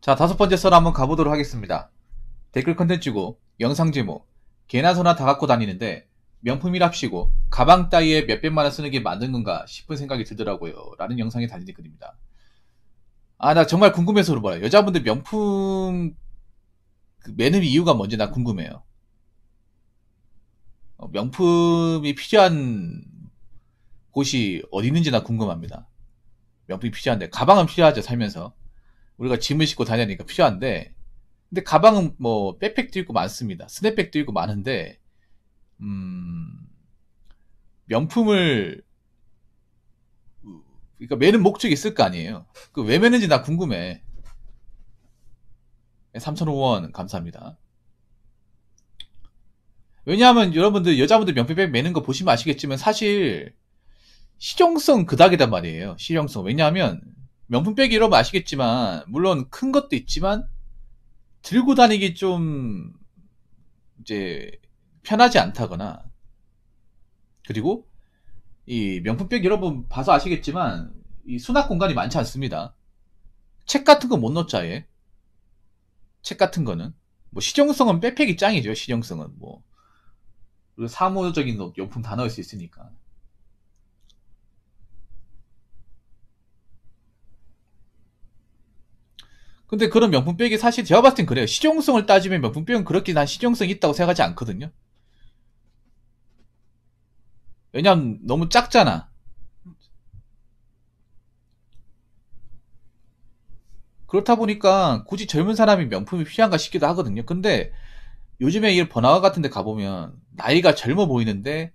자, 다섯 번째 썰 한번 가보도록 하겠습니다. 댓글 컨텐츠고, 영상 제목, 개나 소나 다 갖고 다니는데, 명품이랍시고, 가방 따위에 몇백만 원 쓰는 게 맞는 건가 싶은 생각이 들더라고요. 라는 영상이 달린 댓글입니다. 아, 나 정말 궁금해서 물어봐요. 여자분들 명품, 그 매는 이유가 뭔지 나 궁금해요. 어, 명품이 필요한 곳이 어디 있는지 나 궁금합니다. 명품이 필요한데, 가방은 필요하죠, 살면서. 우리가 짐을 싣고 다니니까 필요한데 근데 가방은 뭐 백팩도 있고 많습니다. 스냅백도 있고 많은데 음 명품을 그러니까 매는 목적이 있을 거 아니에요. 그 왜 매는지 나 궁금해. 3 5 0 0원 감사합니다. 왜냐하면 여러분들 여자분들 명품백 매는 거 보시면 아시겠지만 사실 실용성 그닥이단 말이에요. 실용성. 왜냐하면 명품백 이러면 아시겠지만 물론 큰 것도 있지만 들고 다니기 좀 이제 편하지 않다거나 그리고 이 명품백 여러분 봐서 아시겠지만 이 수납 공간이 많지 않습니다. 책 같은 거 못 넣자 아예. 책 같은 거는 뭐 실용성은 백팩이 짱이죠. 실용성은 뭐 사무적인 용품 다 넣을 수 있으니까. 근데 그런 명품백이 사실 제가 봤을 땐 그래요. 실용성을 따지면 명품백은 그렇게 난 실용성이 있다고 생각하지 않거든요. 왜냐면 너무 작잖아. 그렇다 보니까 굳이 젊은 사람이 명품이 필요한가 싶기도 하거든요. 근데 요즘에 이 번화가 같은 데 가보면 나이가 젊어 보이는데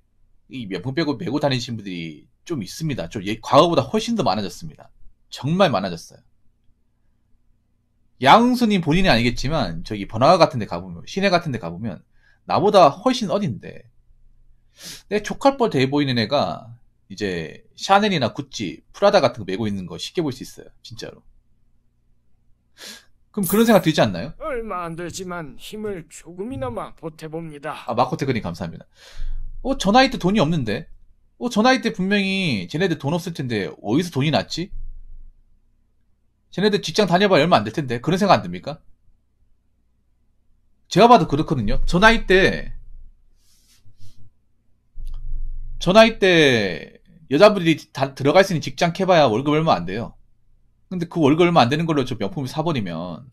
이 명품 빼고 메고 다니시는 분들이 좀 있습니다. 좀 예, 과거보다 훨씬 더 많아졌습니다. 정말 많아졌어요. 양수님 본인이 아니겠지만 저기 번화가 같은 데 가보면 시내 같은 데 가보면 나보다 훨씬 어린데 내 조칼뻘 돼 보이는 애가 이제 샤넬이나 구찌, 프라다 같은 거 메고 있는 거 쉽게 볼 수 있어요. 진짜로. 그럼 그런 생각 들지 않나요? 얼마 안 되지만 힘을 조금이나마 보태봅니다. 아, 마코 테크님 감사합니다. 어, 저 나이 때 돈이 없는데? 어, 저 나이 때 분명히 쟤네들 돈 없을 텐데 어디서 돈이 났지? 쟤네들 직장 다녀봐야 얼마 안 될 텐데 그런 생각 안 듭니까? 제가 봐도 그렇거든요. 저 나이 때, 저 나이 때 여자분들이 다들어갈수있는 직장 캐봐야 월급 얼마 안 돼요. 근데 그 월급 얼마 안 되는 걸로 저 명품을 사버리면,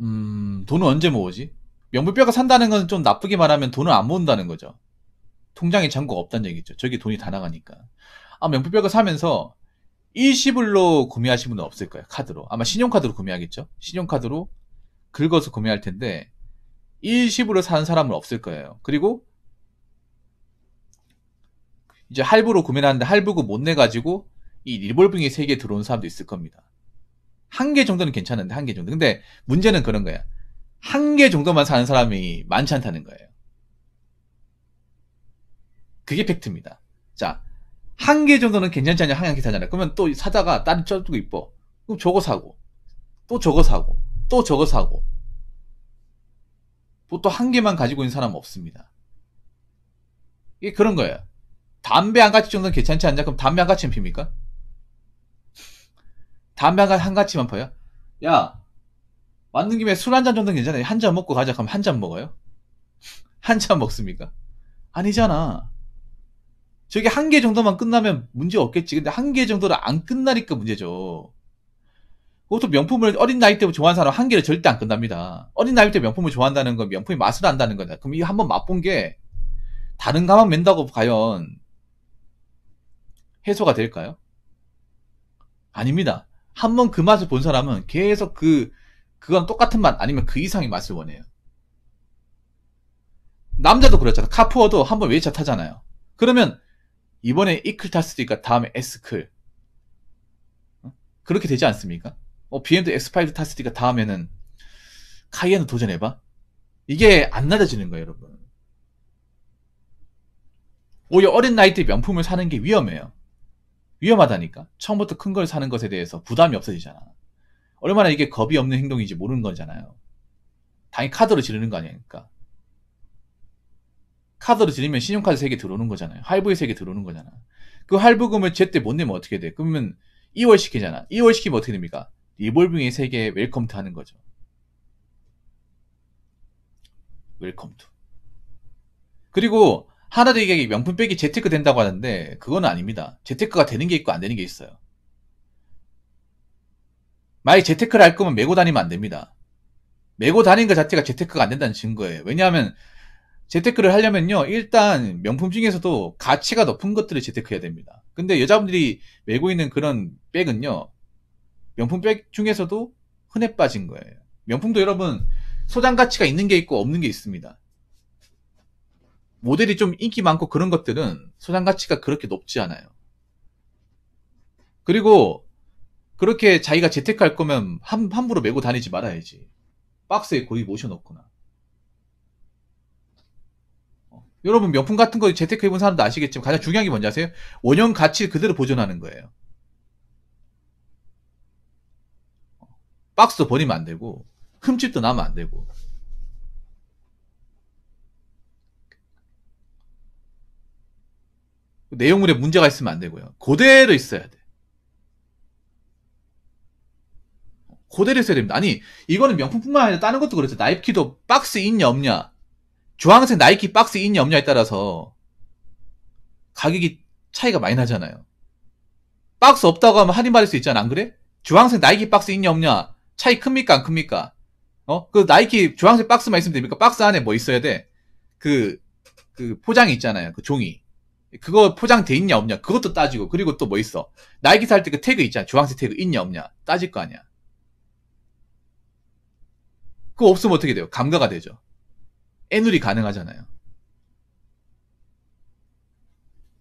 음, 돈은 언제 모으지? 명물뼈가 산다는 건 좀 나쁘게 말하면 돈을 안 모은다는 거죠. 통장에 잔고가 없다는 얘기죠. 저기 돈이 다 나가니까. 아, 명품백을 사면서 일시불로 구매하신 분은 없을 거예요. 카드로. 아마 신용카드로 구매하겠죠? 신용카드로 긁어서 구매할 텐데 일시불로 사는 사람은 없을 거예요. 그리고 이제 할부로 구매를 하는데 할부금 못 내가지고 이 리볼빙이 세 개 들어온 사람도 있을 겁니다. 한 개 정도는 괜찮은데, 한 개 정도. 근데 문제는 그런 거야. 한 개 정도만 사는 사람이 많지 않다는 거예요. 그게 팩트입니다. 자, 한개 정도는 괜찮지 않냐 항양기 사잖아요. 그러면 또 사다가 다른 저고 이뻐. 그럼 저거 사고 또 저거 사고 또 저거 사고 보통 한 개만 가지고 있는 사람 없습니다. 이게 그런 거예요. 담배 한 가지 정도는 괜찮지 않냐? 그럼 담배 한 가지는 핍니까? 담배 한, 한 가지만 퍼요? 야, 맞는 김에 술 한 잔 정도는 괜찮아요. 한 잔 먹고 가자. 그럼 한 잔 먹어요? 한 잔 먹습니까? 아니잖아. 저게 한 개 정도만 끝나면 문제 없겠지. 근데 한 개 정도를 안 끝나니까 문제죠. 그것도 명품을 어린 나이 때부터 좋아하는 사람 한 개를 절대 안 끝납니다. 어린 나이 때 명품을 좋아한다는 건 명품의 맛을 안다는 거다. 그럼 이거 한 번 맛본 게 다른 가방 맨다고 과연 해소가 될까요? 아닙니다. 한 번 그 맛을 본 사람은 계속 그, 그건 똑같은 맛 아니면 그 이상의 맛을 원해요. 남자도 그렇잖아. 카푸어도 한 번 외차 타잖아요. 그러면 이번에 이클 탔으니까 다음에 에 S클. 어? 그렇게 되지 않습니까? 어, BM도 X5 탔으니까 다음에는 카이엔을 도전해봐. 이게 안 낮아지는 거예요, 여러분. 오히려 어린 나이 때 명품을 사는 게 위험해요. 위험하다니까. 처음부터 큰 걸 사는 것에 대해서 부담이 없어지잖아. 얼마나 이게 겁이 없는 행동인지 모르는 거잖아요. 당연히 카드로 지르는 거 아니니까. 그러니까. 카드로 들이면 신용카드 3개 들어오는 거잖아요. 할부의 3개 들어오는 거잖아. 그 할부금을 제때 못 내면 어떻게 돼? 그러면 2월 시키잖아. 2월 시키면 어떻게 됩니까? 리볼빙의 3개 웰컴 투 하는 거죠. 웰컴 투. 그리고 하나 더얘기 명품 백이 재테크 된다고 하는데 그건 아닙니다. 재테크가 되는 게 있고 안 되는 게 있어요. 만약 재테크를 할 거면 메고 다니면 안 됩니다. 메고 다닌는것 자체가 재테크가 안 된다는 증거예요. 왜냐하면 재테크를 하려면요, 일단 명품 중에서도 가치가 높은 것들을 재테크해야 됩니다. 근데 여자분들이 메고 있는 그런 백은요, 명품 백 중에서도 흔해 빠진 거예요. 명품도 여러분, 소장 가치가 있는 게 있고 없는 게 있습니다. 모델이 좀 인기 많고 그런 것들은 소장 가치가 그렇게 높지 않아요. 그리고 그렇게 자기가 재테크할 거면 함, 부로 메고 다니지 말아야지. 박스에 고이 모셔놓거나. 여러분 명품 같은 거 재테크 해본 사람도 아시겠지만 가장 중요한 게 뭔지 아세요? 원형 가치 그대로 보존하는 거예요. 박스도 버리면 안 되고 흠집도 나면 안 되고 내용물에 문제가 있으면 안 되고요. 고대로 있어야 돼. 고대로 있어야 됩니다. 아니 이거는 명품뿐만 아니라 다른 것도 그렇죠. 나이키도 박스 있냐 없냐 주황색 나이키 박스 있냐 없냐에 따라서 가격이 차이가 많이 나잖아요. 박스 없다고 하면 할인 받을 수 있잖아, 안 그래? 주황색 나이키 박스 있냐 없냐 차이 큽니까 안 큽니까? 어? 그 나이키 주황색 박스만 있으면 됩니까? 박스 안에 뭐 있어야 돼? 그, 그 포장이 있잖아요. 그 종이. 그거 포장돼 있냐 없냐 그것도 따지고 그리고 또 뭐 있어 나이키 살 때 그 태그 있잖아 주황색 태그 있냐 없냐 따질 거 아니야 그거 없으면 어떻게 돼요 감가가 되죠 애누리 가능하잖아요.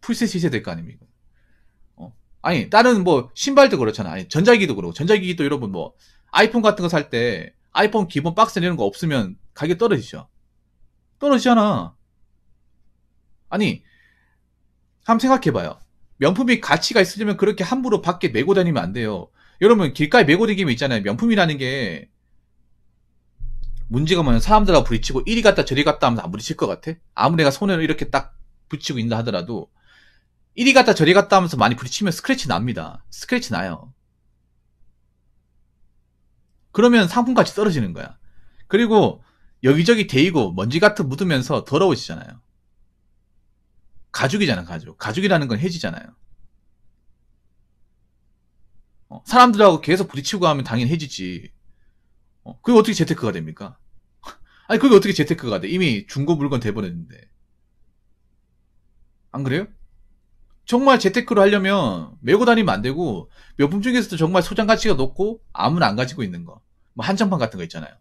풀셋이 있어야 될 거 아닙니까? 어. 아니, 다른 뭐, 신발도 그렇잖아. 아니, 전자기기도 그렇고. 전자기기도 여러분 뭐, 아이폰 같은 거 살 때, 아이폰 기본 박스 이런 거 없으면 가격 떨어지죠. 떨어지잖아. 아니, 한번 생각해봐요. 명품이 가치가 있으려면 그렇게 함부로 밖에 메고 다니면 안 돼요. 여러분, 길가에 메고 다니면 있잖아요. 명품이라는 게 문제가 뭐냐 사람들하고 부딪히고 이리 갔다 저리 갔다 하면 서안 부딪힐 것 같아 아무리 내가 손을 이렇게 딱 붙이고 있다 하더라도 이리 갔다 저리 갔다 하면서 많이 부딪히면 스크래치 납니다 스크래치 나요 그러면 상품가이 떨어지는 거야 그리고 여기저기 데이고 먼지 같은 묻으면서 더러워지잖아요 가죽이잖아 가죽 가죽이라는 건 해지잖아요 어, 사람들하고 계속 부딪히고 하면 당연히 해지지 어, 그게 어떻게 재테크가 됩니까? 아니 그게 어떻게 재테크가 돼? 이미 중고 물건 돼버렸는데 안 그래요? 정말 재테크로 하려면 메고 다니면 안 되고 몇품 중에서도 정말 소장 가치가 높고 아무나 안 가지고 있는 거. 뭐 한정판 같은 거 있잖아요.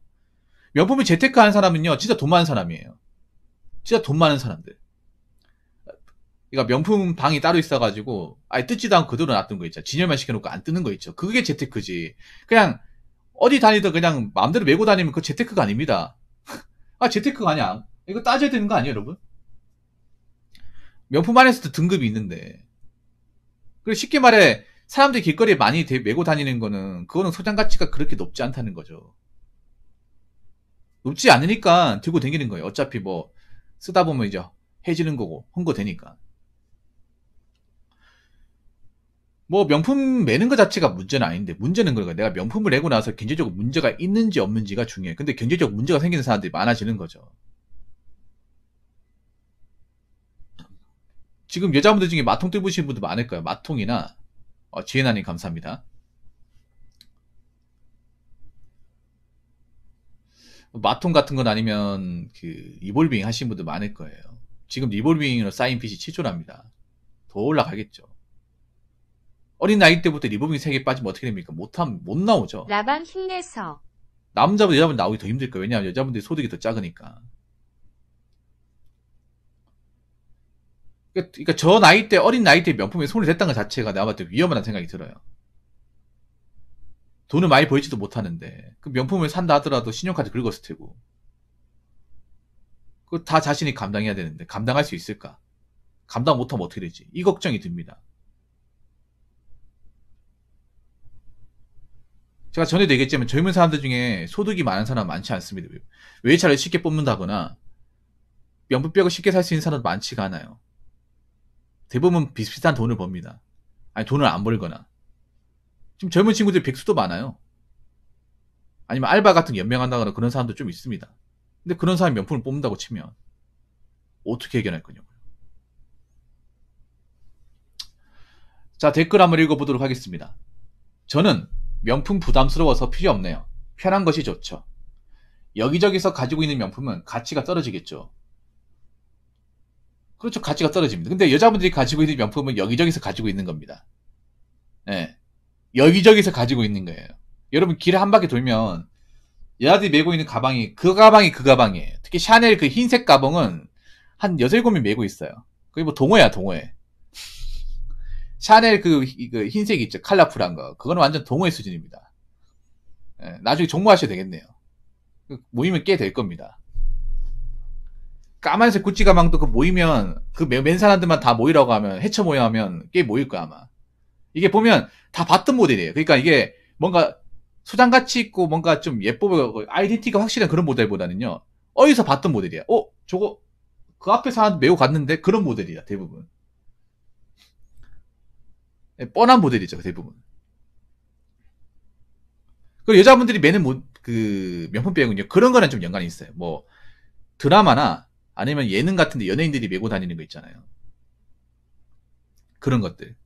명품이 재테크 한 사람은요, 진짜 돈 많은 사람이에요. 진짜 돈 많은 사람들. 그러니까 명품 방이 따로 있어가지고, 아예 뜯지도 않고 그대로 놔둔 거 있죠. 진열만 시켜놓고 안 뜨는 거 있죠. 그게 재테크지. 그냥 어디 다니든 그냥 마음대로 메고 다니면 그 재테크가 아닙니다. 아, 재테크가 아니야. 이거 따져야 되는 거 아니에요, 여러분? 명품 안에서도 등급이 있는데. 그리고 쉽게 말해, 사람들이 길거리에 많이 대, 메고 다니는 거는, 그거는 소장 가치가 그렇게 높지 않다는 거죠. 높지 않으니까 들고 다기는 거예요. 어차피 뭐, 쓰다 보면 이제 해지는 거고, 헌거 되니까. 뭐 명품 매는 것 자체가 문제는 아닌데 문제는 그러니까 내가 명품을 내고 나서 경제적으로 문제가 있는지 없는지가 중요해. 근데 경제적 문제가 생기는 사람들이 많아지는 거죠. 지금 여자분들 중에 마통 뜯으신 분들 많을 거예요. 마통이나 어, 지혜나님 감사합니다. 마통 같은 건 아니면 그 리볼빙 하신 분들 많을 거예요. 지금 리볼빙으로 쌓인 핏이치졸합니다더 올라가겠죠. 어린 나이 때부터 리버빙 세계에 빠지면 어떻게 됩니까? 못하면 못 나오죠. 라방 힘내서. 남자분 여자분 나오기 더 힘들 거예요. 왜냐하면 여자분들이 소득이 더 작으니까. 그러니까, 그러니까 저 나이 때 어린 나이 때 명품에 손을 댔다는 것 자체가 내가 봤을 때 위험하다는 생각이 들어요. 돈을 많이 벌지도 못하는데 그 명품을 산다 하더라도 신용카드 긁었을 테고 그 다 자신이 감당해야 되는데 감당할 수 있을까? 감당 못하면 어떻게 되지? 이 걱정이 듭니다. 제가 전에도 얘기했지만 젊은 사람들 중에 소득이 많은 사람 많지 않습니다. 외차를 쉽게 뽑는다거나 명품백을 쉽게 살 수 있는 사람 많지가 않아요. 대부분 비슷비슷한 돈을 법니다. 아니 돈을 안 벌거나 지금 젊은 친구들 백수도 많아요. 아니면 알바 같은 거 연명한다거나 그런 사람도 좀 있습니다. 근데 그런 사람 명품을 뽑는다고 치면 어떻게 해결할 거냐고요. 자 댓글 한번 읽어보도록 하겠습니다. 저는 명품 부담스러워서 필요 없네요. 편한 것이 좋죠. 여기저기서 가지고 있는 명품은 가치가 떨어지겠죠. 그렇죠. 가치가 떨어집니다. 근데 여자분들이 가지고 있는 명품은 여기저기서 가지고 있는 겁니다. 예. 네. 여기저기서 가지고 있는 거예요. 여러분 길을 한 바퀴 돌면 여자들이 메고 있는 가방이 그 가방이 그 가방이에요. 특히 샤넬 그 흰색 가방은 한 여섯 일곱 명이 메고 있어요. 그게 뭐 동호회야 동호회. 샤넬 그, 그 흰색 있죠. 칼라풀한 거. 그거는 완전 동호회 수준입니다. 예, 나중에 종모하셔야 되겠네요. 그 모이면 꽤 될 겁니다. 까만색 구찌 가방도 그 모이면 그 맨사람들만 다 모이라고 하면 해쳐 모여 하면 꽤 모일 거야 아마. 이게 보면 다 봤던 모델이에요. 그러니까 이게 뭔가 소장 가치 있고 뭔가 좀 예뻐 보이고 아이덴티가 확실한 그런 모델보다는요. 어디서 봤던 모델이야. 어 저거 그앞에사한 매우 갔는데 그런 모델이야 대부분. 예, 뻔한 모델이죠 그 대부분. 그리고 여자분들이 매는 모, 그 명품 빼은요 그런 거랑 좀 연관이 있어요. 뭐 드라마나 아니면 예능 같은데 연예인들이 메고 다니는 거 있잖아요. 그런 것들.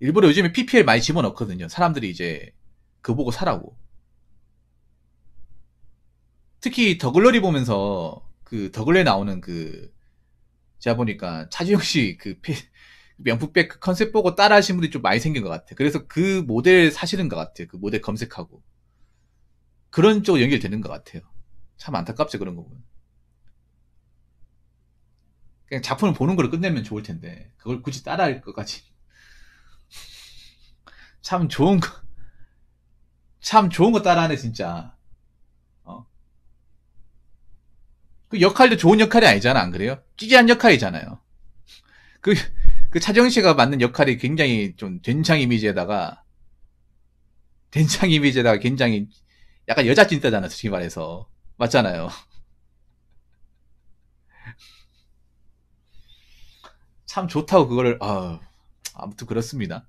일부러 요즘에 PPL 많이 집어넣거든요. 사람들이 이제 그거 보고 사라고. 특히 더글러리 보면서 그 더글러리 나오는 그 제가 보니까 차지영 씨그 명품백 컨셉 보고 따라 하신 분들이 좀 많이 생긴 것 같아. 그래서 그 모델 사시는 것 같아요. 그 모델 검색하고. 그런 쪽으로 연결되는 것 같아요. 참 안타깝죠, 그런 거 보면. 그냥 작품을 보는 걸로 끝내면 좋을 텐데, 그걸 굳이 따라 할 것까지. 참 좋은 거, 참 좋은 거 따라하네, 진짜. 어? 그 역할도 좋은 역할이 아니잖아, 안 그래요? 찌질한 역할이잖아요. 그, 그 차정 씨가 맡는 역할이 굉장히 좀 된장 이미지에다가 된장 이미지에다가 굉장히 약간 여자 찐따잖아 솔직히 말해서 맞잖아요. 참 좋다고 그거를 아, 아무튼 그렇습니다.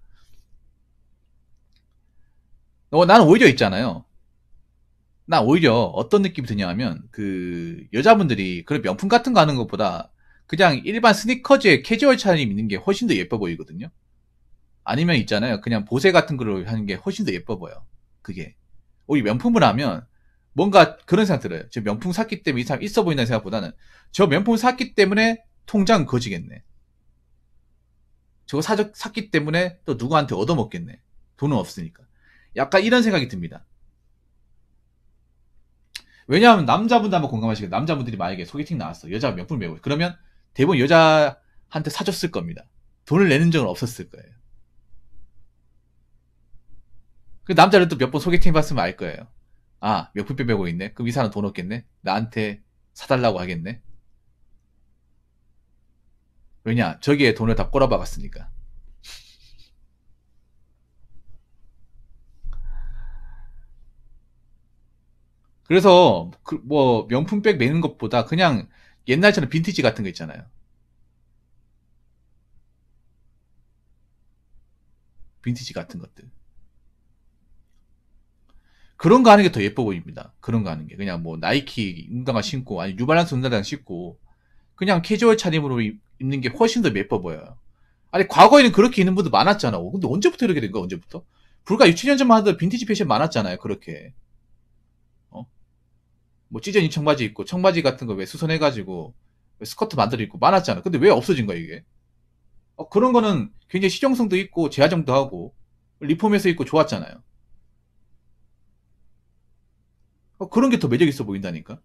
어, 나는 오히려 있잖아요. 나 오히려 어떤 느낌이 드냐면 그 여자분들이 그런 명품 같은 거 하는 것보다 그냥 일반 스니커즈에 캐주얼 차림이 있는 게 훨씬 더 예뻐 보이거든요. 아니면 있잖아요. 그냥 보세 같은 걸로 하는 게 훨씬 더 예뻐 보여. 그게. 우리 명품을 하면 뭔가 그런 생각 들어요. 저 명품 샀기 때문에 이 사람 있어 보인다는 생각보다는 저 명품 샀기 때문에 통장 거지겠네. 저거 사, 적 샀기 때문에 또 누구한테 얻어먹겠네. 돈은 없으니까. 약간 이런 생각이 듭니다. 왜냐하면 남자분도 한번 공감하시겠 남자분들이 만약에 소개팅 나왔어. 여자 가 명품 을 배우. 그러면 대부분 여자한테 사줬을 겁니다. 돈을 내는 적은 없었을 거예요. 그 남자를 또몇번 소개팅 봤으면 알 거예요. 아, 몇 푼빼 빼고 있네? 그럼 이 사람 돈 없겠네? 나한테 사달라고 하겠네? 왜냐, 저기에 돈을 다꼬라박았으니까 그래서, 그 뭐, 명품백 매는 것보다 그냥 옛날처럼 빈티지 같은 거 있잖아요. 빈티지 같은 것들. 그런 거 하는 게 더 예뻐 보입니다. 그런 거 하는 게. 그냥 뭐 나이키 운동화 신고, 아니 유발란스 운동화 신고, 그냥 캐주얼 차림으로 입는 게 훨씬 더 예뻐 보여요. 아니, 과거에는 그렇게 입는 분도 많았잖아. 근데 언제부터 이렇게 된 거야, 언제부터? 불과 6, 7년 전만 하더라도 빈티지 패션 많았잖아요, 그렇게. 뭐 찢어진 청바지 입고 청바지 같은 거 왜 수선해가지고 왜 스커트 만들어 입고 많았잖아. 근데 왜 없어진 거야 이게? 어, 그런 거는 굉장히 실용성도 있고 재화정도 하고 리폼해서 입고 좋았잖아요. 어, 그런 게 더 매력 있어 보인다니까.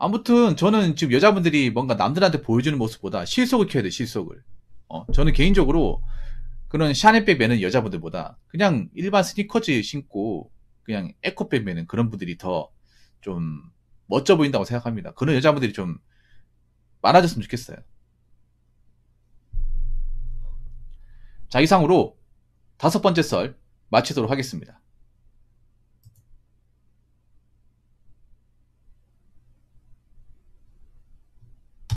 아무튼 저는 지금 여자분들이 뭔가 남들한테 보여주는 모습보다 실속을 키워야 돼 실속을. 어, 저는 개인적으로 그런 샤넬백 매는 여자분들보다 그냥 일반 스니커즈 신고 그냥 에코백 매는 그런 분들이 더 좀 멋져 보인다고 생각합니다. 그런 여자분들이 좀 많아졌으면 좋겠어요. 자, 이상으로 다섯 번째 썰 마치도록 하겠습니다.